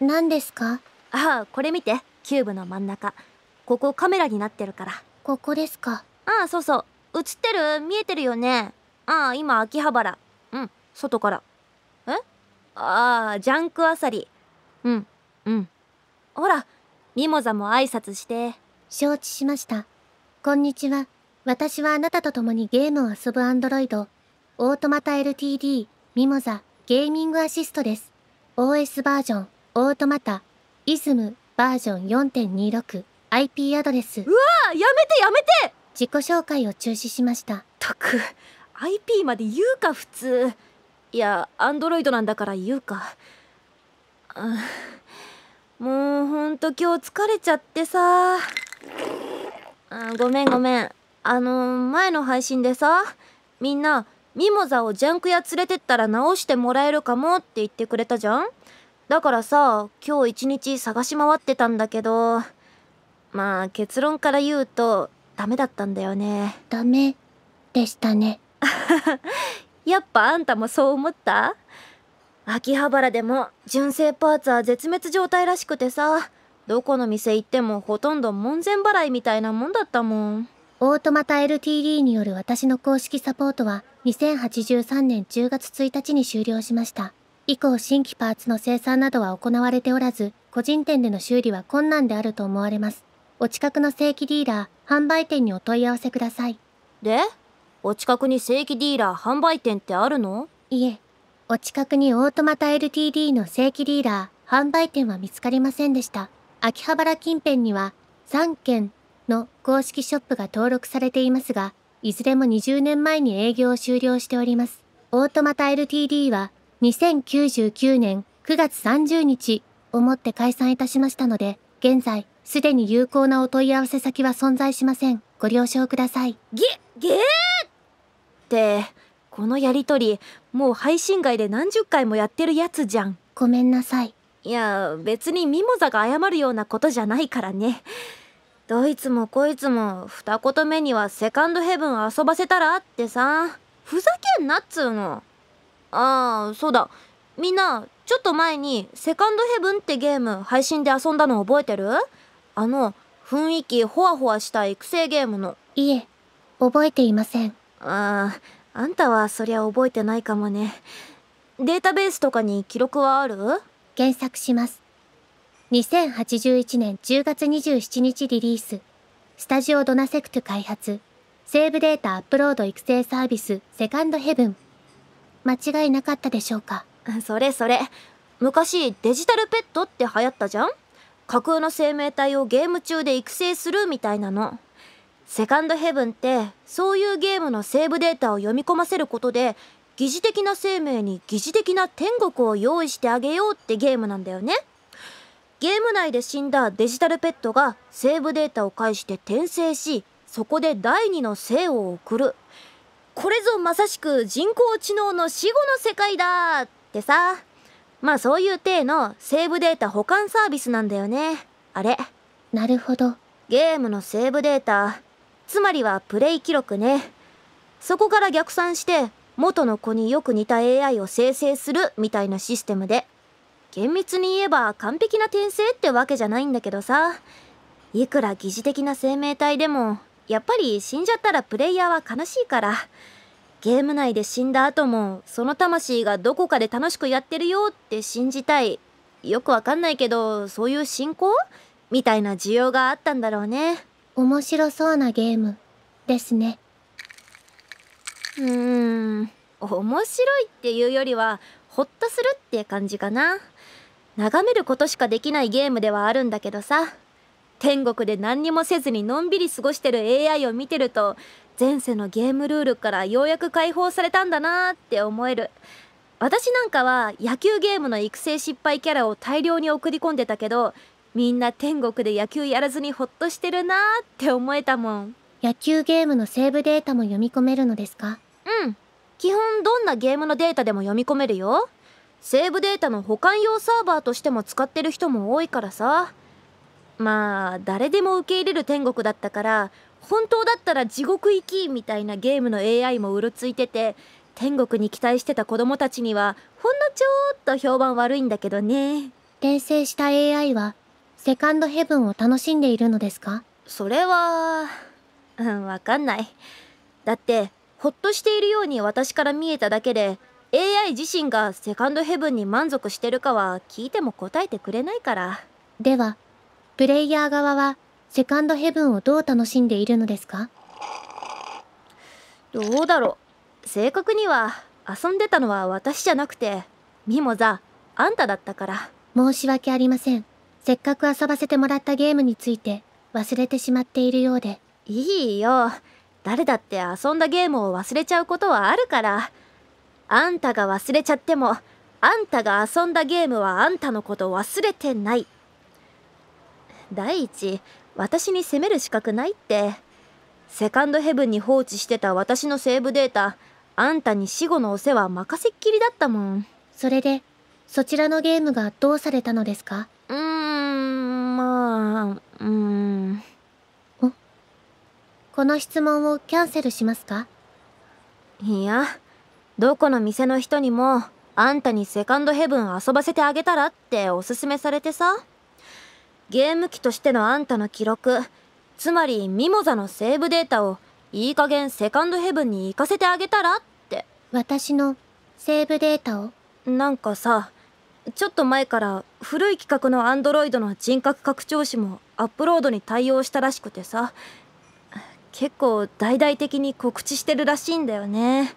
何ですかああこれ見てキューブの真ん中ここカメラになってるからここですかああそうそう映ってる見えてるよねああ今秋葉原うん外からえああジャンクあさりうんうんほらミモザも挨拶して承知しましたこんにちは私はあなたと共にゲームを遊ぶアンドロイドオートマタ LTD ミモザゲーミングアシストです OS バージョンオートマタイズムバージョン 4.26IP アドレスうわやめてやめて自己紹介を中止しましたたく IP まで言うか普通いやアンドロイドなんだから言うかもうほんと今日疲れちゃってさごめんごめんあの前の配信でさみんなミモザをジャンク屋連れてったら直してもらえるかもって言ってくれたじゃんだからさ今日一日探し回ってたんだけどまあ結論から言うとダメだったんだよねダメでしたね やっぱあんたもそう思った秋葉原でも純正パーツは絶滅状態らしくてさどこの店行ってもほとんど門前払いみたいなもんだったもんオートマタ LTD による私の公式サポートは2083年10月1日に終了しました以降新規パーツの生産などは行われておらず、個人店での修理は困難であると思われます。お近くの正規ディーラー、販売店にお問い合わせください。でお近くに正規ディーラー、販売店ってあるのいえ、お近くにオートマタ LTD の正規ディーラー、販売店は見つかりませんでした。秋葉原近辺には3件の公式ショップが登録されていますが、いずれも20年前に営業を終了しております。オートマタ LTD は2099年9月30日をもって解散いたしましたので、現在、すでに有効なお問い合わせ先は存在しません。ご了承ください。げ、げーって、このやりとり、もう配信外で何十回もやってるやつじゃん。ごめんなさい。いや、別にミモザが謝るようなことじゃないからね。どいつもこいつも二言目にはセカンドヘブン遊ばせたらってさ。ふざけんなっつうの。ああそうだみんなちょっと前に「セカンドヘブン」ってゲーム配信で遊んだの覚えてるあの雰囲気ホワホワした育成ゲームのいえ覚えていませんあああんたはそりゃ覚えてないかもねデータベースとかに記録はある検索します2081年10月27日リリーススタジオドナセクト開発セーブデータアップロード育成サービスセカンドヘブン間違いなかったでしょうかそれそれ昔デジタルペットって流行ったじゃん架空の生命体をゲーム中で育成するみたいなのセカンドヘブンってそういうゲームのセーブデータを読み込ませることで疑似的な生命に疑似的な天国を用意してあげようってゲームなんだよねゲーム内で死んだデジタルペットがセーブデータを介して転生しそこで第2の生を送るこれぞまさしく人工知能の死後の世界だってさまあそういう体のセーブデータ保管サービスなんだよねあれなるほどゲームのセーブデータつまりはプレイ記録ねそこから逆算して元の子によく似た AI を生成するみたいなシステムで厳密に言えば完璧な転生ってわけじゃないんだけどさいくら疑似的な生命体でもやっぱり死んじゃったらプレイヤーは悲しいからゲーム内で死んだ後もその魂がどこかで楽しくやってるよって信じたいよくわかんないけどそういう信仰みたいな需要があったんだろうね面白そうなゲームですねうーん面白いっていうよりはホッとするって感じかな眺めることしかできないゲームではあるんだけどさ天国で何にもせずにのんびり過ごしてる AI を見てると前世のゲームルールからようやく解放されたんだなって思える私なんかは野球ゲームの育成失敗キャラを大量に送り込んでたけどみんな天国で野球やらずにホッとしてるなって思えたもん野球ゲームのセーブデータも読み込めるのですかうん基本どんなゲームのデータでも読み込めるよセーブデータの保管用サーバーとしても使ってる人も多いからさまあ誰でも受け入れる天国だったから本当だったら地獄行きみたいなゲームの AI もうろついてて天国に期待してた子供たちにはほんのちょっと評判悪いんだけどね転生した AI はセカンドヘブンを楽しんでいるのですかそれはうんわかんないだってほっとしているように私から見えただけで AI 自身がセカンドヘブンに満足してるかは聞いても答えてくれないからではプレイヤー側はセカンドヘブンをどう楽しんでいるのですかどうだろう正確には遊んでたのは私じゃなくてミモザあんただったから申し訳ありませんせっかく遊ばせてもらったゲームについて忘れてしまっているようでいいよ誰だって遊んだゲームを忘れちゃうことはあるからあんたが忘れちゃってもあんたが遊んだゲームはあんたのこと忘れてない第一私に責める資格ないってセカンドヘブンに放置してた私のセーブデータあんたに死後のお世話任せっきりだったもんそれでそちらのゲームがどうされたのですかうーんまあうーんこの質問をキャンセルしますかいやどこの店の人にもあんたにセカンドヘブン遊ばせてあげたらっておすすめされてさゲーム機としてのあんたの記録つまりミモザのセーブデータをいい加減セカンドヘブンに行かせてあげたらって私のセーブデータをなんかさちょっと前から古い企画のアンドロイドの人格拡張子もアップロードに対応したらしくてさ結構大々的に告知してるらしいんだよね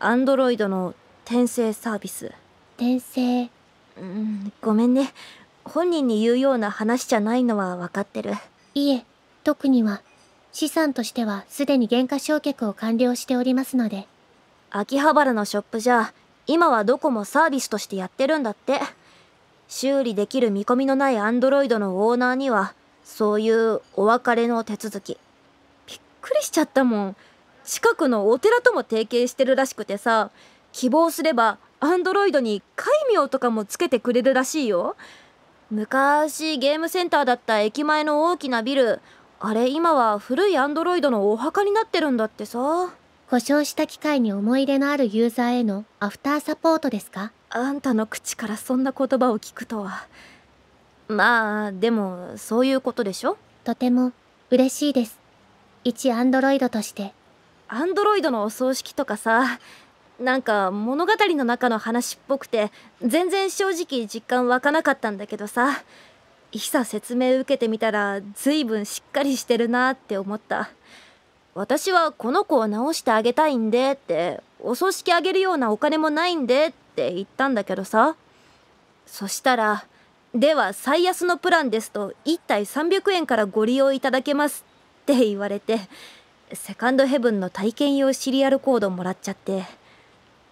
アンドロイドの転生サービス転生うんごめんね本人に言うような話じゃないのは分かってる。いえ、特には。資産としてはすでに減価償却を完了しておりますので。秋葉原のショップじゃ、今はどこもサービスとしてやってるんだって。修理できる見込みのないアンドロイドのオーナーには、そういうお別れの手続き。びっくりしちゃったもん。近くのお寺とも提携してるらしくてさ、希望すればアンドロイドに戒名とかもつけてくれるらしいよ。昔ゲームセンターだった駅前の大きなビルあれ今は古いアンドロイドのお墓になってるんだってさ故障した機械に思い入れのあるユーザーへのアフターサポートですかあんたの口からそんな言葉を聞くとはまあでもそういうことでしょとても嬉しいです一アンドロイドとしてアンドロイドのお葬式とかさなんか物語の中の話っぽくて全然正直実感湧かなかったんだけどさいざ説明受けてみたら随分しっかりしてるなって思った私はこの子を直してあげたいんでってお葬式あげるようなお金もないんでって言ったんだけどさそしたら「では最安のプランですと1体300円からご利用いただけます」って言われてセカンドヘブンの体験用シリアルコードもらっちゃって。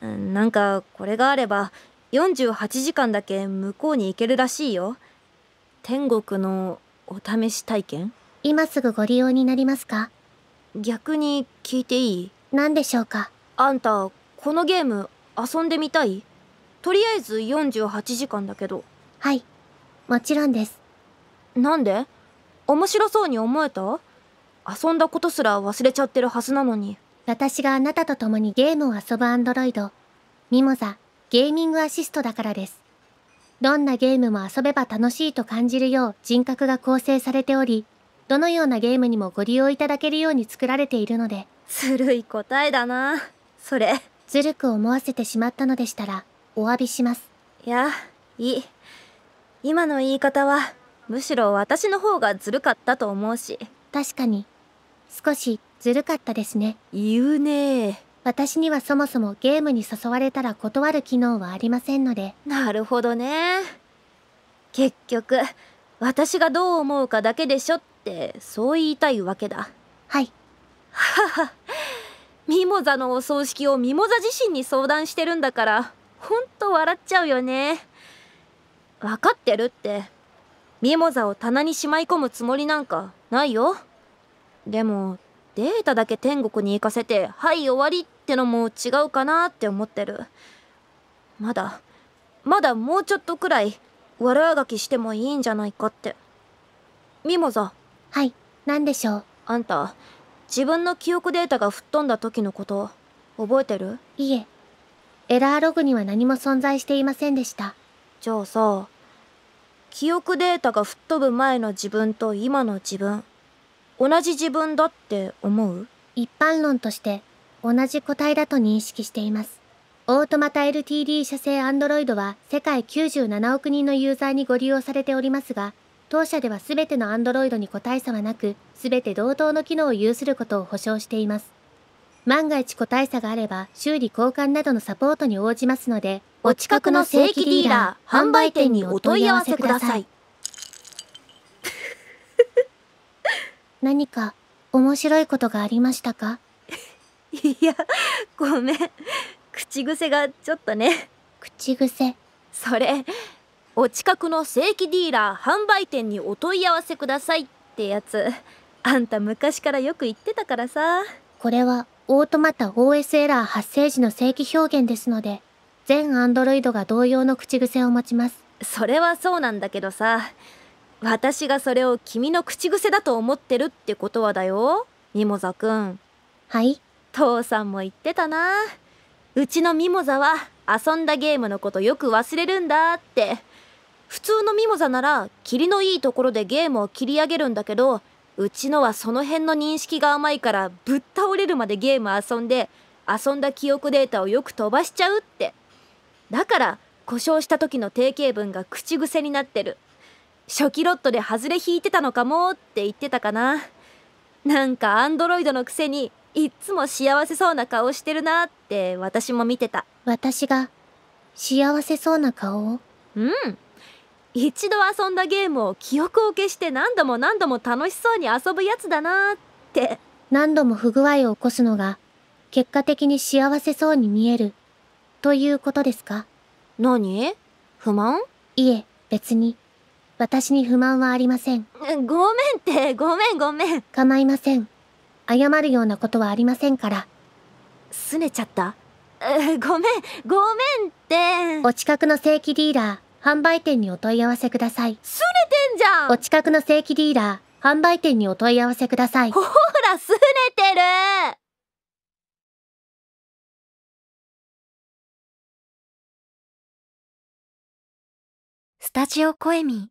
なんかこれがあれば48時間だけ向こうに行けるらしいよ天国のお試し体験今すぐご利用になりますか逆に聞いていい何でしょうかあんたこのゲーム遊んでみたいとりあえず48時間だけどはいもちろんですなんで面白そうに思えた遊んだことすら忘れちゃってるはずなのに私があなたと共にゲームを遊ぶアンドロイド、ミモザ、ゲーミングアシストだからです。どんなゲームも遊べば楽しいと感じるよう人格が構成されており、どのようなゲームにもご利用いただけるように作られているので。ずるい答えだな。それ。ずるく思わせてしまったのでしたら、お詫びします。いや、いい。今の言い方は、むしろ私の方がずるかったと思うし。確かに、少しずるかったですね言うね私にはそもそもゲームに誘われたら断る機能はありませんのでなるほどね結局私がどう思うかだけでしょってそう言いたいわけだはいははミモザのお葬式をミモザ自身に相談してるんだからほんと笑っちゃうよね分かってるってミモザを棚にしまい込むつもりなんかないよでもデータだけ天国に行かせて「はい終わり」ってのも違うかなって思ってるまだまだもうちょっとくらい悪あがきしてもいいんじゃないかってミモザはい何でしょうあんた自分の記憶データが吹っ飛んだ時のこと覚えてるいえエラーログには何も存在していませんでしたじゃあさ記憶データが吹っ飛ぶ前の自分と今の自分同じ自分だって思う一般論として同じ個体だと認識しています。オートマタ LTD 社製アンドロイドは世界97億人のユーザーにご利用されておりますが、当社では全ての Android に個体差はなく、全て同等の機能を有することを保証しています。万が一個体差があれば、修理交換などのサポートに応じますので、お近くの正規ディーラー、販売店にお問い合わせください。何か面白いことがありましたか いやごめん口癖がちょっとね口癖それお近くの正規ディーラー販売店にお問い合わせくださいってやつあんた昔からよく言ってたからさこれはオートマタ OS エラー発生時の正規表現ですので全アンドロイドが同様の口癖を持ちますそれはそうなんだけどさ私がそれを君の口癖だと思ってるってことはだよミモザくんはい父さんも言ってたなうちのミモザは遊んだゲームのことよく忘れるんだって普通のミモザなら霧のいいところでゲームを切り上げるんだけどうちのはその辺の認識が甘いからぶっ倒れるまでゲーム遊んで遊んだ記憶データをよく飛ばしちゃうってだから故障した時の定型文が口癖になってる初期ロットで外れ引いてたのかもって言ってたかななんかアンドロイドのくせにいっつも幸せそうな顔してるなって私も見てた私が幸せそうな顔をうん一度遊んだゲームを記憶を消して何度も何度も楽しそうに遊ぶやつだなって何度も不具合を起こすのが結果的に幸せそうに見えるということですか何不満いえ別に私に不満はありません。ごめんって、ごめんごめん。構いません。謝るようなことはありませんから。拗ねちゃった ごめん、ごめんって。お近くの正規ディーラー、販売店にお問い合わせください。拗ねてんじゃんお近くの正規ディーラー、販売店にお問い合わせください。ほら、拗ねてるスタジオコエミ